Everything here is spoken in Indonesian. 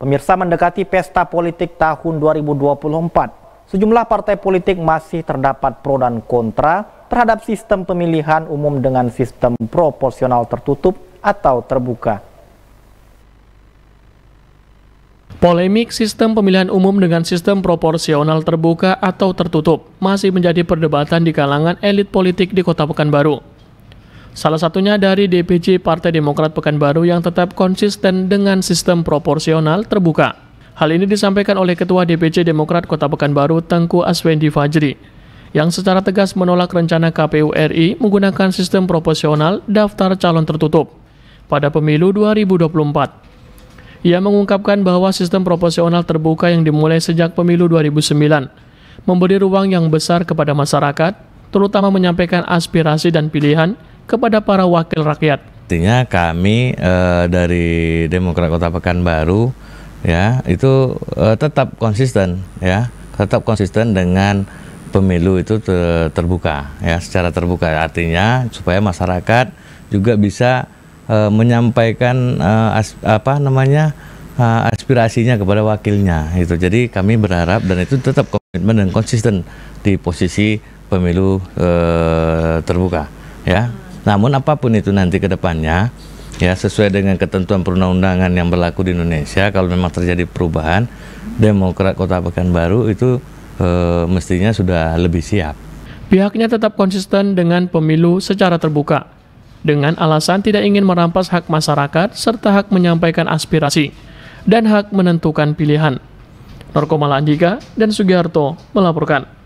Pemirsa mendekati pesta politik tahun 2024. Sejumlah partai politik masih terdapat pro dan kontra terhadap sistem pemilihan umum dengan sistem proporsional tertutup atau terbuka. Polemik sistem pemilihan umum dengan sistem proporsional terbuka atau tertutup masih menjadi perdebatan di kalangan elit politik di Kota Pekanbaru. Salah satunya dari DPC Partai Demokrat Pekanbaru yang tetap konsisten dengan sistem proporsional terbuka. Hal ini disampaikan oleh Ketua DPC Demokrat Kota Pekanbaru Tengku Aswendi Fajri yang secara tegas menolak rencana KPU RI menggunakan sistem proporsional daftar calon tertutup pada pemilu 2024. Ia mengungkapkan bahwa sistem proporsional terbuka yang dimulai sejak pemilu 2009 memberi ruang yang besar kepada masyarakat, terutama menyampaikan aspirasi dan pilihan kepada para wakil rakyat. Artinya kami e, dari Demokrat Kota Pekanbaru ya itu e, tetap konsisten ya, tetap konsisten dengan pemilu itu ter terbuka ya secara terbuka artinya supaya masyarakat juga bisa e, menyampaikan as, apa namanya aspirasinya kepada wakilnya itu. Jadi kami berharap dan itu tetap komitmen dan konsisten di posisi pemilu e, terbuka ya. Namun apapun itu nanti ke depannya, ya sesuai dengan ketentuan perundang-undangan yang berlaku di Indonesia, kalau memang terjadi perubahan, Demokrat Kota Pekanbaru itu e, mestinya sudah lebih siap. Pihaknya tetap konsisten dengan pemilu secara terbuka, dengan alasan tidak ingin merampas hak masyarakat serta hak menyampaikan aspirasi dan hak menentukan pilihan. Norkomala Andika dan Sugiharto melaporkan.